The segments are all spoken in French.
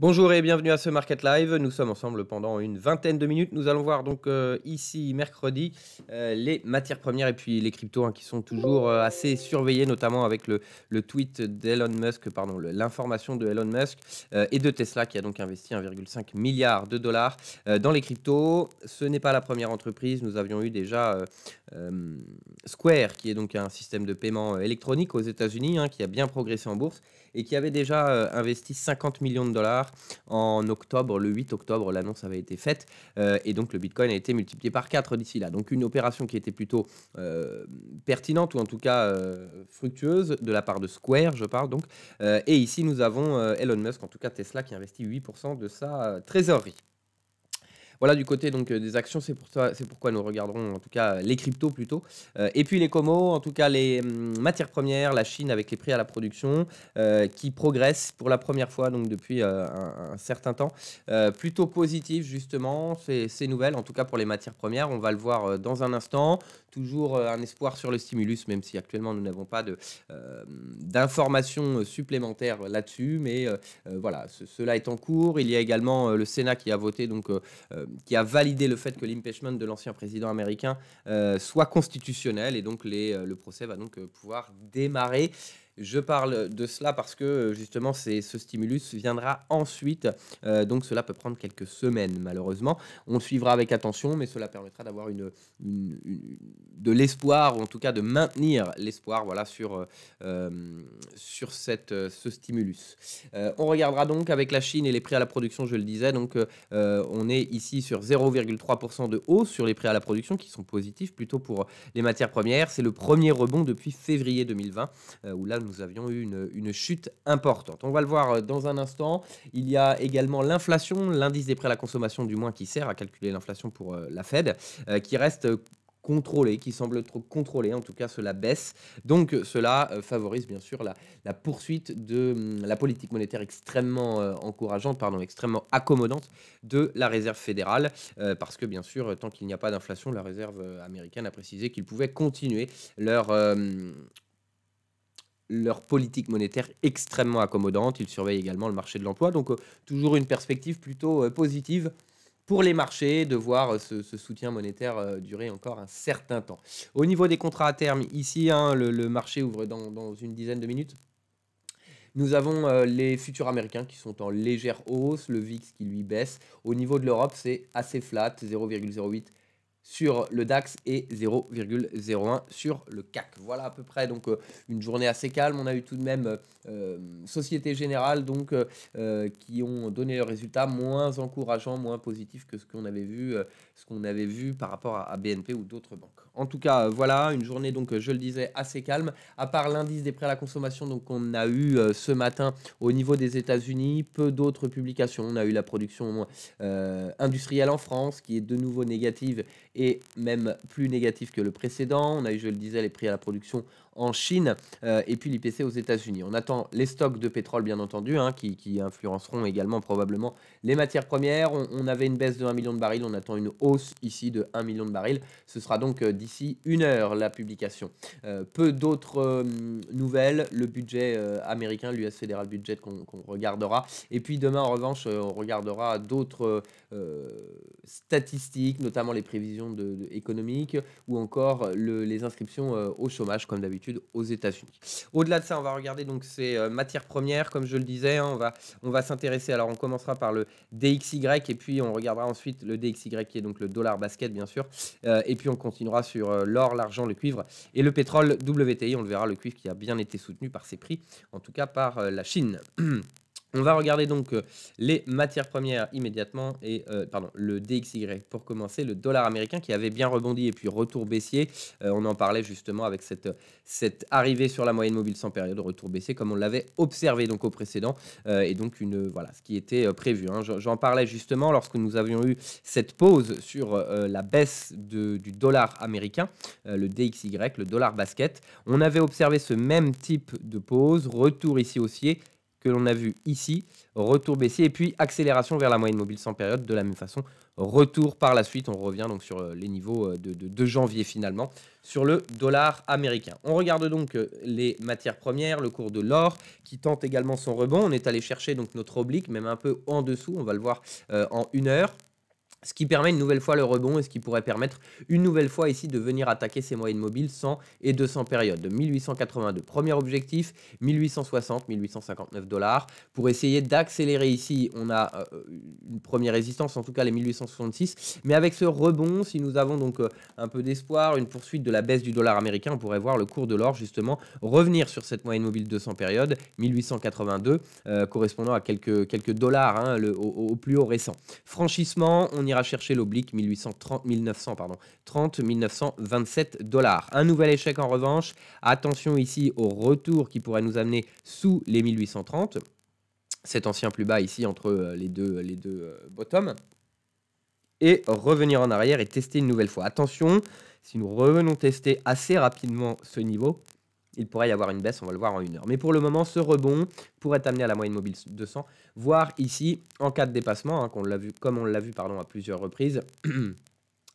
Bonjour et bienvenue à ce Market Live. Nous sommes ensemble pendant une vingtaine de minutes. Nous allons voir donc euh, ici mercredi euh, les matières premières et puis les cryptos hein, qui sont toujours euh, assez surveillés, notamment avec le, tweet d'Elon Musk, pardon, l'information de Elon Musk et de Tesla qui a donc investi 1,5 milliard de dollars dans les cryptos. Ce n'est pas la première entreprise. Nous avions eu déjà Square qui est donc un système de paiement électronique aux États-Unis hein, qui a bien progressé en bourse et qui avait déjà investi 50 millions de dollars en octobre, le 8 octobre, l'annonce avait été faite euh, et donc le Bitcoin a été multiplié par 4 d'ici là. Donc une opération qui était plutôt euh, pertinente ou en tout cas euh, fructueuse de la part de Square, je parle donc. et ici, nous avons Elon Musk, en tout cas Tesla, qui investit 8% de sa trésorerie. Voilà du côté donc euh, des actions, c'est pour ça, c'est pourquoi nous regarderons en tout cas euh, les cryptos plutôt. Euh, et puis les comos, en tout cas les hum, matières premières, la Chine avec les prix à la production qui progressent pour la première fois donc depuis un, certain temps. plutôt positif justement, ces nouvelles en tout cas pour les matières premières. On va le voir dans un instant. Toujours un espoir sur le stimulus, même si actuellement nous n'avons pas de d'informations supplémentaires là-dessus, mais voilà, cela est en cours. Il y a également le Sénat qui a voté donc qui a validé le fait que l'impeachment de l'ancien président américain euh, soit constitutionnel. Et donc, euh, le procès va donc euh, pouvoir démarrer. Je parle de cela parce que justement c'est, ce stimulus viendra ensuite, euh, donc cela peut prendre quelques semaines malheureusement. On suivra avec attention, mais cela permettra d'avoir une, de l'espoir, ou en tout cas de maintenir l'espoir voilà, sur, euh, sur cette, euh, ce stimulus. on regardera donc avec la Chine et les prix à la production, je le disais, donc on est ici sur 0,3% de hausse sur les prix à la production qui sont positifs plutôt pour les matières premières. C'est le premier rebond depuis février 2020, où là nous avions eu une, chute importante. On va le voir euh, dans un instant. Il y a également l'inflation, l'indice des prêts à la consommation du moins qui sert à calculer l'inflation pour euh, la Fed, euh, qui reste contrôlé, qui semble trop contrôlé, en tout cas cela baisse. Donc cela favorise bien sûr la, la poursuite de hum, la politique monétaire extrêmement encourageante, pardon, extrêmement accommodante de la Réserve fédérale, parce que bien sûr, tant qu'il n'y a pas d'inflation, la Réserve américaine a précisé qu'ils pouvaient continuer leur leur politique monétaire extrêmement accommodante. Ils surveillent également le marché de l'emploi. Donc, euh, toujours une perspective plutôt euh, positive pour les marchés de voir euh, ce, soutien monétaire durer encore un certain temps. Au niveau des contrats à terme, ici, hein, le, marché ouvre dans, dans, une dizaine de minutes. Nous avons les futurs américains qui sont en légère hausse, le VIX qui lui baisse. Au niveau de l'Europe, c'est assez flat, 0,08 sur le DAX et 0,01 sur le CAC. Voilà à peu près donc euh, une journée assez calme. On a eu tout de même euh, euh, Société Générale donc qui ont donné leurs résultats moins encourageant, moins positif que ce qu'on avait vu, avait vu par rapport à BNP ou d'autres banques. En tout cas, euh, voilà, une journée, donc, euh, je le disais, assez calme. À part l'indice des prix à la consommation, qu'on a eu euh, ce matin au niveau des États-Unis, peu d'autres publications. On a eu la production industrielle en France, qui est de nouveau négative et même plus négative que le précédent. On a eu, je le disais, les prix à la production en Chine euh, et puis l'IPC aux États-Unis. On attend les stocks de pétrole, bien entendu, hein, qui, influenceront également probablement les matières premières. On, avait une baisse de 1 million de barils, on attend une hausse ici de 1 million de barils. Ce sera donc euh, d'ici une heure la publication. Euh, peu d'autres nouvelles, le budget américain, l'US Federal Budget qu'on regardera. Et puis demain, en revanche, on regardera d'autres statistiques, notamment les prévisions de, économiques ou encore les inscriptions au chômage, comme d'habitude aux États-Unis. Au-delà de ça, on va regarder donc ces euh, matières premières, comme je le disais, hein, on va, on va s'intéresser. Alors, on commencera par le DXY et puis on regardera ensuite le DXY qui est donc le dollar basket, bien sûr. Euh, et puis on continuera sur euh, l'or, l'argent, le cuivre et le pétrole WTI. On le verra, le cuivre qui a bien été soutenu par ses prix, en tout cas par la Chine. On va regarder donc euh, les matières premières immédiatement et euh, pardon, le DXY pour commencer, le dollar américain qui avait bien rebondi et puis retour baissier. Euh, on en parlait justement avec cette, cette arrivée sur la moyenne mobile sans période, retour baissier comme on l'avait observé donc au précédent et donc une voilà ce qui était prévu. Hein. J'en parlais justement lorsque nous avions eu cette pause sur la baisse du dollar américain, le DXY, le dollar basket. On avait observé ce même type de pause, retour ici haussier que l'on a vu ici, retour baissier et puis accélération vers la moyenne mobile sans période. De la même façon, retour par la suite. On revient donc sur euh, les niveaux euh, de, de, janvier finalement sur le dollar américain. On regarde donc euh, les matières premières, le cours de l'or qui tente également son rebond. On est allé chercher donc notre oblique, même un peu en dessous. On va le voir en une heure. Ce qui permet une nouvelle fois le rebond et ce qui pourrait permettre une nouvelle fois ici de venir attaquer ces moyennes mobiles 100 et 200 périodes. de 1882, premier objectif, 1860, 1859 dollars. Pour essayer d'accélérer ici, on a euh, une première résistance, en tout cas les 1866. Mais avec ce rebond, si nous avons donc euh, un peu d'espoir, une poursuite de la baisse du dollar américain, on pourrait voir le cours de l'or justement revenir sur cette moyenne mobile 200 périodes, 1882, euh, correspondant à quelques, quelques dollars hein, au, plus haut récent. Franchissement, on y à chercher l'oblique 1830, 1900, pardon, 30 1927 dollars. Un nouvel échec en revanche. Attention ici au retour qui pourrait nous amener sous les 1830. Cet ancien plus bas ici entre euh, les deux, les deux euh, bottoms. Et revenir en arrière et tester une nouvelle fois. Attention, si nous revenons tester assez rapidement ce niveau, il pourrait y avoir une baisse, on va le voir en une heure. Mais pour le moment, ce rebond pourrait amener à la moyenne mobile 200, voire ici, en cas de dépassement, hein, qu'on l'a vu, comme on l'a vu pardon, à plusieurs reprises,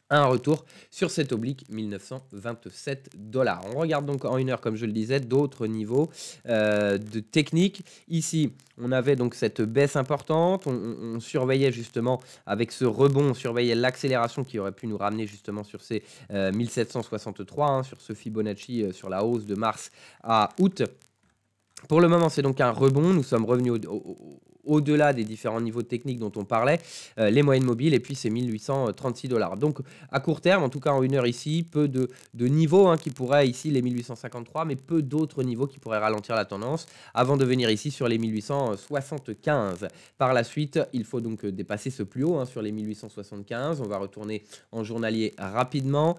un retour sur cet oblique 1927 dollars. On regarde donc en une heure, comme je le disais, d'autres niveaux euh, de technique. Ici, on avait donc cette baisse importante. On, surveillait justement avec ce rebond, on surveillait l'accélération qui aurait pu nous ramener justement sur ces 1763, euh, hein, sur ce Fibonacci, euh, sur la hausse de mars à août. Pour le moment, c'est donc un rebond. Nous sommes revenus au, au-delà des différents niveaux techniques dont on parlait, euh, les moyennes mobiles, et puis c'est 1836 dollars. Donc à court terme, en tout cas en une heure ici, peu de, niveaux hein, qui pourraient ici les 1853, mais peu d'autres niveaux qui pourraient ralentir la tendance avant de venir ici sur les 1875. Par la suite, il faut donc euh, dépasser ce plus haut hein, sur les 1875. On va retourner en journalier rapidement.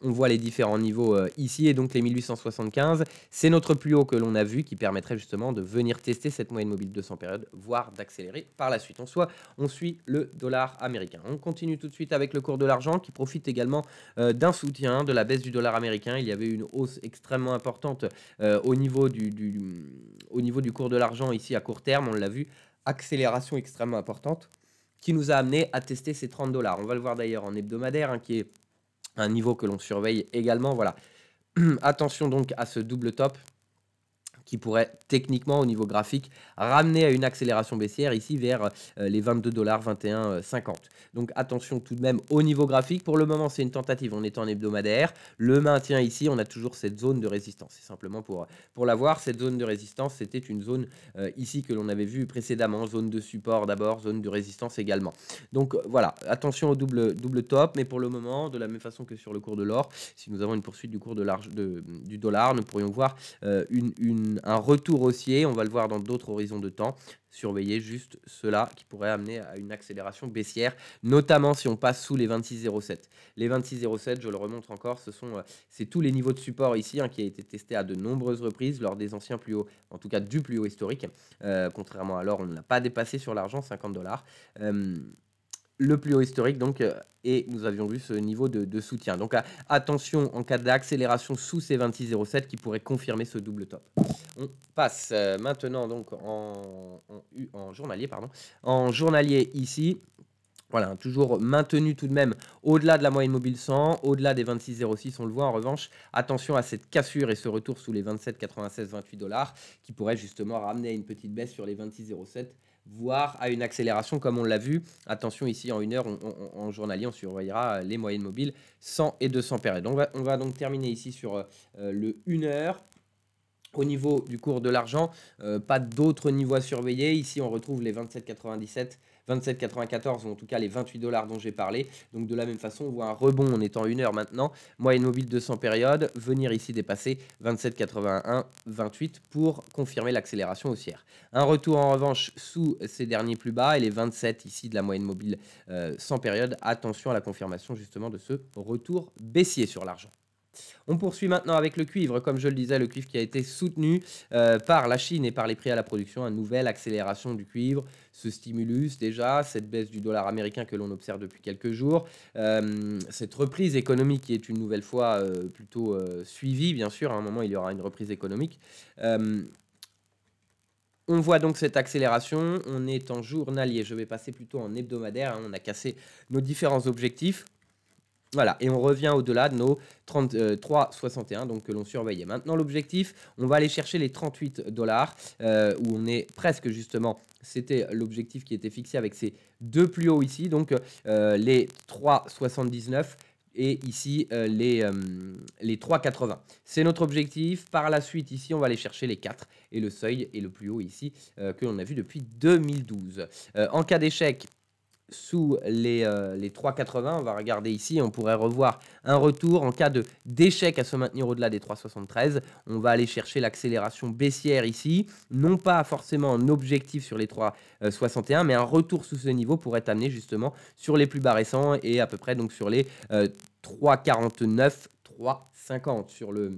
On voit les différents niveaux euh, ici et donc les 1875, c'est notre plus haut que l'on a vu qui permettrait justement de venir tester cette moyenne mobile 200 périodes, voire d'accélérer par la suite. On, soit, on suit le dollar américain. On continue tout de suite avec le cours de l'argent qui profite également euh, d'un soutien de la baisse du dollar américain. Il y avait une hausse extrêmement importante euh, au, niveau du, au niveau du cours de l'argent ici à court terme. On l'a vu, accélération extrêmement importante qui nous a amené à tester ces 30 dollars. On va le voir d'ailleurs en hebdomadaire, hein, qui est un niveau que l'on surveille également. Voilà. Attention donc à ce double top qui pourrait techniquement au niveau graphique ramener à une accélération baissière ici vers euh, les 22 dollars 21,50. Euh, Donc attention tout de même au niveau graphique. Pour le moment, c'est une tentative. On est en hebdomadaire. Le maintien ici, on a toujours cette zone de résistance. C'est simplement pour, pour la voir. Cette zone de résistance, c'était une zone euh, ici que l'on avait vue précédemment. Zone de support d'abord, zone de résistance également. Donc voilà, attention au double, double top. Mais pour le moment, de la même façon que sur le cours de l'or, si nous avons une poursuite du cours de large, du dollar, nous pourrions voir une, une un retour haussier. On va le voir dans d'autres horizons de temps. Surveillez juste cela qui pourrait amener à une accélération baissière, notamment si on passe sous les 26,07. Les 26,07, je le remontre encore, ce sont euh, c'est tous les niveaux de support ici hein, qui a été testé à de nombreuses reprises lors des anciens plus hauts, en tout cas du plus haut historique. Euh, contrairement à l'or, on ne l'a pas dépassé sur l'argent, 50 dollars. Euh, le plus haut historique, donc, euh, et nous avions vu ce niveau de, soutien. Donc euh, attention en cas d'accélération sous ces 26,07 qui pourrait confirmer ce double top. On passe euh, maintenant donc en, journalier, pardon, en journalier ici. Voilà, toujours maintenu tout de même au-delà de la moyenne mobile 100, au-delà des 26,06, on le voit. En revanche, attention à cette cassure et ce retour sous les 27,96, 28 dollars qui pourrait justement ramener à une petite baisse sur les 26,07 voire à une accélération comme on l'a vu. Attention ici en une heure, en journalier, on surveillera euh, les moyennes mobiles 100 et 200 périodes. donc on va donc terminer ici sur euh, euh, le 1 heure. Au niveau du cours de l'argent, pas d'autres niveaux à surveiller. Ici, on retrouve les 27,97 27,94 ou en tout cas les 28 dollars dont j'ai parlé. Donc de la même façon, on voit un rebond en étant une heure maintenant. Moyenne mobile 200 périodes, venir ici dépasser 27,81, 28 pour confirmer l'accélération haussière. Un retour en revanche sous ces derniers plus bas et les 27 ici de la moyenne mobile sans euh, 100 périodes. Attention à la confirmation justement de ce retour baissier sur l'argent. On poursuit maintenant avec le cuivre, comme je le disais, le cuivre qui a été soutenu euh, par la Chine et par les prix à la production, une nouvelle accélération du cuivre, ce stimulus déjà, cette baisse du dollar américain que l'on observe depuis quelques jours, euh, cette reprise économique qui est une nouvelle fois euh, plutôt suivie, bien sûr, à un moment il y aura une reprise économique. On voit donc cette accélération, on est en journalier, je vais passer plutôt en hebdomadaire, hein. on a cassé nos différents objectifs. Voilà, et on revient au-delà de nos 3,61 euh, donc que l'on surveillait. Maintenant, l'objectif, on va aller chercher les 38 dollars, euh, où on est presque justement, c'était l'objectif qui était fixé avec ces deux plus hauts ici, donc euh, les 3,79 et ici les, les 3,80. C'est notre objectif. Par la suite, ici, on va aller chercher les 4 et le seuil est le plus haut ici que l'on a vu depuis 2012. en cas d'échec, sous les, 3,80. Euh, on va regarder ici, on pourrait revoir un retour en cas d'échec à se maintenir au-delà des 3,73. On va aller chercher l'accélération baissière ici, non pas forcément un objectif sur les 3,61, mais un retour sous ce niveau pourrait amener justement sur les plus bas récents et à peu près donc sur les 3,49, euh, 3,50 sur le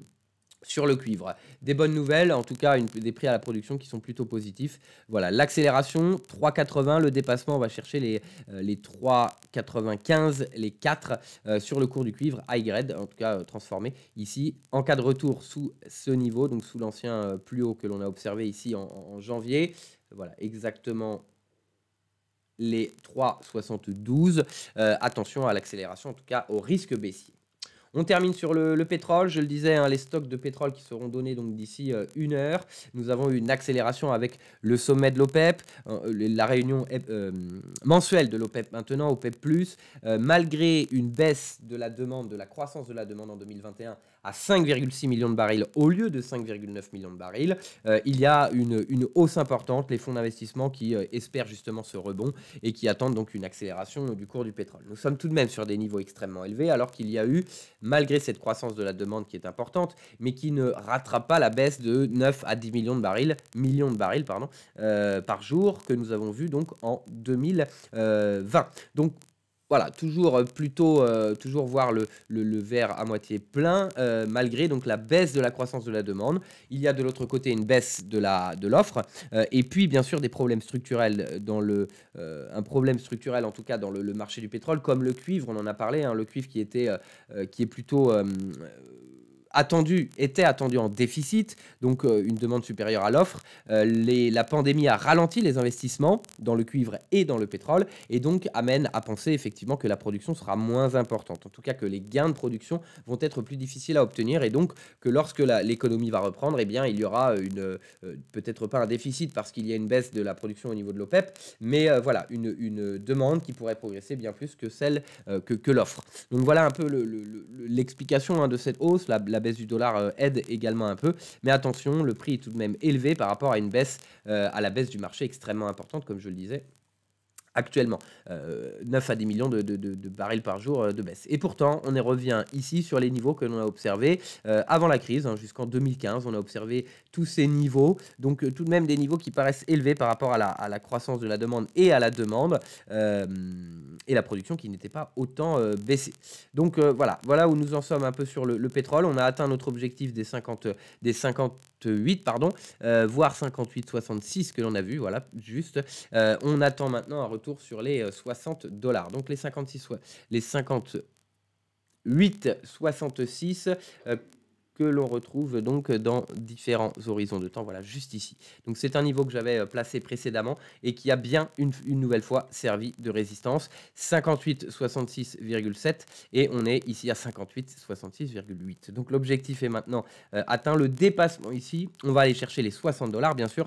sur le cuivre. Des bonnes nouvelles, en tout cas des prix à la production qui sont plutôt positifs. Voilà, l'accélération 3,80, le dépassement, on va chercher les, euh, les 3,95, les 4 euh, sur le cours du cuivre, high grade, en tout cas euh, transformé ici. En cas de retour sous ce niveau, donc sous l'ancien plus haut que l'on a observé ici en, en janvier, voilà, exactement les 3,72. attention à l'accélération, en tout cas au risque baissier. On termine sur le, pétrole. Je le disais, hein, les stocks de pétrole qui seront donnés donc d'ici euh, une heure. Nous avons eu une accélération avec le sommet de l'OPEP, euh, la réunion euh, mensuelle de l'OPEP maintenant, OPEP+, malgré une baisse de la demande, de la croissance de la demande en 2021 à 5,6 millions de barils au lieu de 5,9 millions de barils. Euh, il y a une, hausse importante, les fonds d'investissement qui euh, espèrent justement ce rebond et qui attendent donc une accélération euh, du cours du pétrole. Nous sommes tout de même sur des niveaux extrêmement élevés alors qu'il y a eu, malgré cette croissance de la demande qui est importante, mais qui ne rattrape pas la baisse de 9 à 10 millions de barils, millions de barils pardon, par jour que nous avons vu donc en 2020. Donc voilà, toujours euh, plutôt euh, toujours voir le, le, verre à moitié plein, euh, malgré donc la baisse de la croissance de la demande. Il y a de l'autre côté une baisse de la de l'offre, et puis bien sûr des problèmes structurels dans le un problème structurel en tout cas dans le, marché du pétrole, comme le cuivre, on en a parlé, hein, le cuivre qui était qui est plutôt attendu, était attendu en déficit, donc euh, une demande supérieure à l'offre. Euh, les la pandémie a ralenti les investissements dans le cuivre et dans le pétrole, et donc amène à penser effectivement que la production sera moins importante, en tout cas que les gains de production vont être plus difficiles à obtenir, et donc que lorsque l'économie va reprendre, et eh bien, il y aura une euh, peut-être pas un déficit parce qu'il y a une baisse de la production au niveau de l'OPEP, mais voilà, une, une, demande qui pourrait progresser bien plus que celle que, que l'offre. Donc voilà un peu l'explication le, hein, de cette hausse, la la baisse du dollar euh, aide également un peu. Mais attention, le prix est tout de même élevé par rapport à une baisse, euh, à la baisse du marché extrêmement importante, comme je le disais actuellement. 9 euh, à 10 millions de, barils par jour euh, de baisse. Et pourtant, on y revient ici sur les niveaux que l'on a observés euh, avant la crise, hein, jusqu'en 2015. On a observé tous ces niveaux, donc tout de même des niveaux qui paraissent élevés par rapport à la, croissance de la demande et à la demande, et la production qui n'était pas autant baissée. Donc voilà, voilà où nous en sommes un peu sur le, pétrole. On a atteint notre objectif des 50, des 50 8 pardon, euh, voire 58,66 que l'on a vu, voilà, juste. Euh, on attend maintenant un retour sur les 60 euh, dollars. Donc les 56, les 58,66 que l'on retrouve donc dans différents horizons de temps, voilà, juste ici. Donc c'est un niveau que j'avais euh, placé précédemment et qui a bien une, nouvelle fois servi de résistance, 58,66,7 et on est ici à 58,66,8. Donc l'objectif est maintenant euh, atteint, le dépassement ici, on va aller chercher les 60 dollars bien sûr,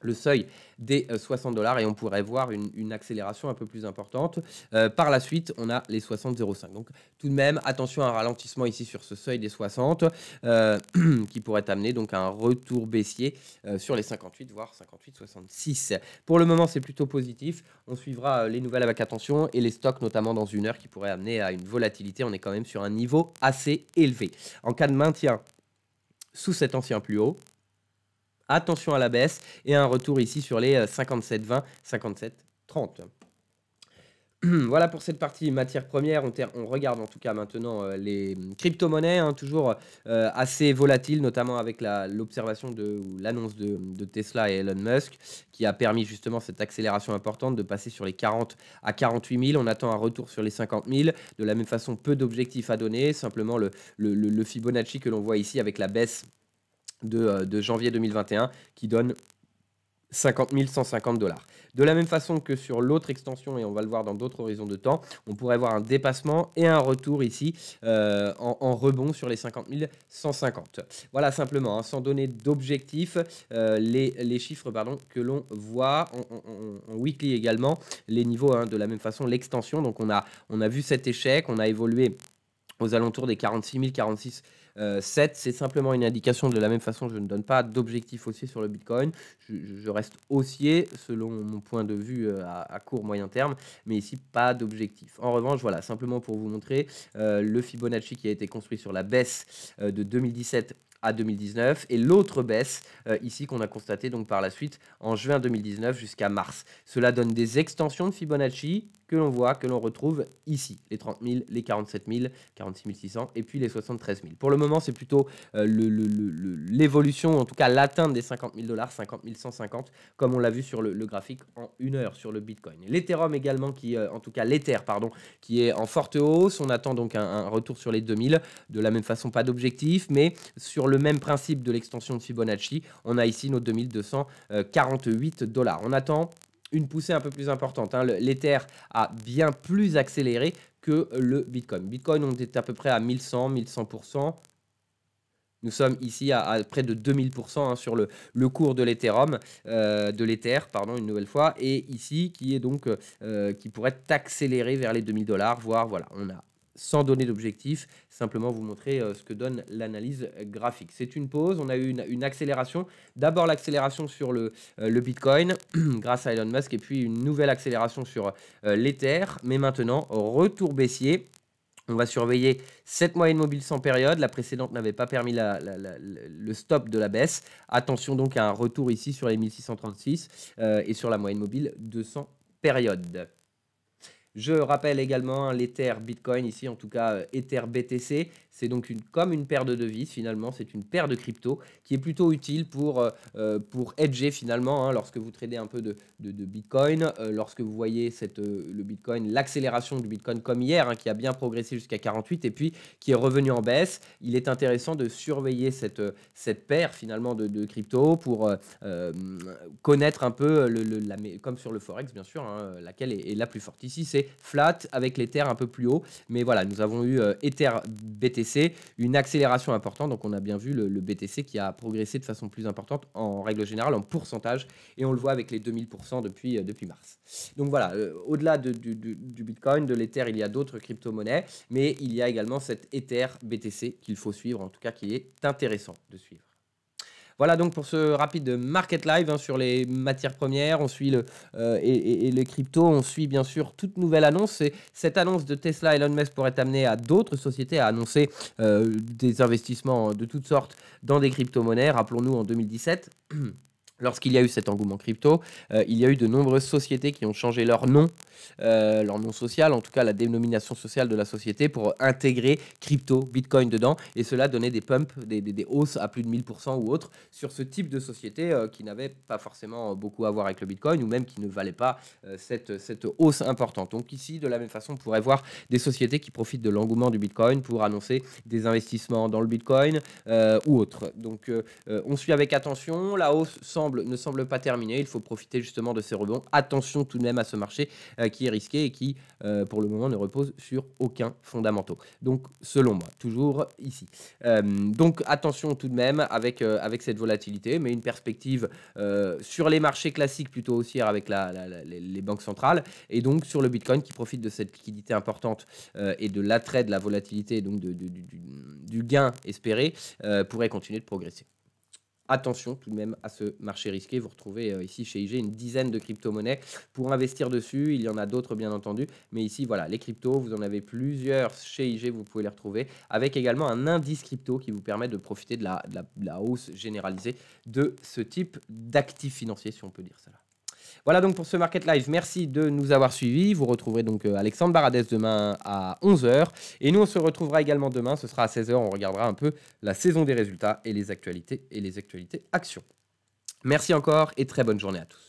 le seuil des 60 euh, dollars et on pourrait voir une, accélération un peu plus importante. Euh, par la suite, on a les 60,05. Donc tout de même, attention à un ralentissement ici sur ce seuil des 60 euh, qui pourrait amener donc à un retour baissier sur les 58, voire 58,66. Pour le moment, c'est plutôt positif. On suivra les nouvelles avec attention et les stocks notamment dans une heure qui pourraient amener à une volatilité. On est quand même sur un niveau assez élevé. En cas de maintien sous cet ancien plus haut, attention à la baisse et un retour ici sur les 57,20, euh, 57,30. Voilà pour cette partie matière première. On, regarde en tout cas maintenant euh, les hum, crypto-monnaies, hein, toujours euh, assez volatiles, notamment avec l'observation de l'annonce de, Tesla et Elon Musk, qui a permis justement cette accélération importante de passer sur les 40 à 48 000. On attend un retour sur les 50 000. De la même façon, peu d'objectifs à donner, simplement le Fibonacci que l'on voit ici avec la baisse euh, de, janvier 2021 qui donne 50 150 dollars. De la même façon que sur l'autre extension, et on va le voir dans d'autres horizons de temps, on pourrait voir un dépassement et un retour ici euh, en, rebond sur les 50 150. Voilà simplement, hein, sans donner d'objectif, euh, les, chiffres pardon, que l'on voit en, weekly également, les niveaux hein, de la même façon, l'extension. Donc on a, on a vu cet échec, on a évolué aux alentours des 46 46 7, euh, c'est simplement une indication. De la même façon, je ne donne pas d'objectif haussier sur le Bitcoin. Je, reste haussier selon mon point de vue euh, à, court, moyen terme, mais ici, pas d'objectif. En revanche, voilà, simplement pour vous montrer euh, le Fibonacci qui a été construit sur la baisse de 2017 à 2019 et l'autre baisse euh, ici qu'on a constaté donc par la suite en juin 2019 jusqu'à mars. Cela donne des extensions de Fibonacci que l'on voit, que l'on retrouve ici, les 30 000, les 47 000, 46 600 et puis les 73 000. Pour le moment, c'est plutôt euh, l'évolution, en tout cas l'atteinte des 50 000 dollars, 50 150, comme on l'a vu sur le, graphique en une heure sur le Bitcoin. L'Ethereum également, qui, euh, en tout cas l'Ether, pardon, qui est en forte hausse. On attend donc un, un retour sur les 2000. De la même façon, pas d'objectif, mais sur le même principe de l'extension de Fibonacci, on a ici nos 2248 dollars. On attend une poussée un peu plus importante. Hein. L'Ether a bien plus accéléré que le Bitcoin. Bitcoin, on est à peu près à 1100, 1100%. Nous sommes ici à, près de 2000% hein, sur le, cours de l'Ethereum, euh, de l'Ether, pardon, une nouvelle fois, et ici qui est donc euh, qui pourrait accélérer vers les 2000 dollars, voire voilà, on a sans donner d'objectif, simplement vous montrer euh, ce que donne l'analyse graphique. C'est une pause, on a eu une, accélération. D'abord l'accélération sur le, euh, le Bitcoin grâce à Elon Musk et puis une nouvelle accélération sur euh, l'Ether. Mais maintenant, retour baissier. On va surveiller cette moyenne mobile sans période. La précédente n'avait pas permis le stop de la baisse. Attention donc à un retour ici sur les 1636 et sur la moyenne mobile 200 périodes. Je rappelle également l'Ether Bitcoin, ici en tout cas euh, Ether BTC, c'est donc une, comme une paire de devises finalement, c'est une paire de crypto qui est plutôt utile pour, euh, euh, pour hedger finalement hein, lorsque vous tradez un peu de, de, Bitcoin, euh, lorsque vous voyez cette, le Bitcoin, l'accélération du Bitcoin comme hier hein, qui a bien progressé jusqu'à 48 et puis qui est revenu en baisse. Il est intéressant de surveiller cette, cette paire finalement de, de crypto pour connaître un peu, le, le, la, comme sur le Forex bien sûr, hein, laquelle est, la plus forte. Ici c'est flat avec l'Ether un peu plus haut, mais voilà, nous avons eu Ether BTC une accélération importante. Donc on a bien vu le, BTC qui a progressé de façon plus importante en règle générale en pourcentage et on le voit avec les 2000% depuis, euh, depuis mars. Donc voilà, euh, au-delà du, Bitcoin, de l'Ether, il y a d'autres crypto-monnaies, mais il y a également cet Ether BTC qu'il faut suivre, en tout cas qui est intéressant de suivre. Voilà donc pour ce rapide market live hein, sur les matières premières. On suit le, euh, et, les cryptos. On suit bien sûr toute nouvelle annonce. cette annonce de Tesla, Elon Musk pourrait amener à d'autres sociétés à annoncer euh, des investissements de toutes sortes dans des crypto-monnaies. Rappelons-nous en 2017. Lorsqu'il y a eu cet engouement crypto, euh, il y a eu de nombreuses sociétés qui ont changé leur nom, euh, leur nom social, en tout cas la dénomination sociale de la société, pour intégrer crypto, Bitcoin dedans. Et cela donnait des pumps, des, hausses à plus de 1000% ou autres sur ce type de société euh, qui n'avait pas forcément beaucoup à voir avec le Bitcoin ou même qui ne valait pas cette, cette hausse importante. Donc ici, de la même façon, on pourrait voir des sociétés qui profitent de l'engouement du Bitcoin pour annoncer des investissements dans le Bitcoin ou autre. Donc on suit avec attention, la hausse sans ne semble pas terminé. Il faut profiter justement de ces rebonds. Attention tout de même à ce marché euh, qui est risqué et qui, euh, pour le moment, ne repose sur aucun fondamentaux. Donc, selon moi, toujours ici. Euh, donc, attention tout de même avec, avec cette volatilité, mais une perspective sur les marchés classiques plutôt haussière avec la, les, banques centrales et donc sur le Bitcoin qui profite de cette liquidité importante et de l'attrait de la volatilité donc de, du, gain espéré pourrait continuer de progresser attention tout de même à ce marché risqué. Vous retrouvez euh, ici chez IG une dizaine de crypto-monnaies pour investir dessus. Il y en a d'autres, bien entendu. Mais ici, voilà, les cryptos, vous en avez plusieurs chez IG, vous pouvez les retrouver. Avec également un indice crypto qui vous permet de profiter de la, de la hausse généralisée de ce type d'actifs financiers, si on peut dire cela. Voilà donc pour ce Market Live. Merci de nous avoir suivis. Vous retrouverez donc euh, Alexandre Baradès demain à 11h. Et nous, on se retrouvera également demain. Ce sera à 16h. On regardera un peu la saison des résultats et les actualités et les actualités actions. Merci encore et très bonne journée à tous.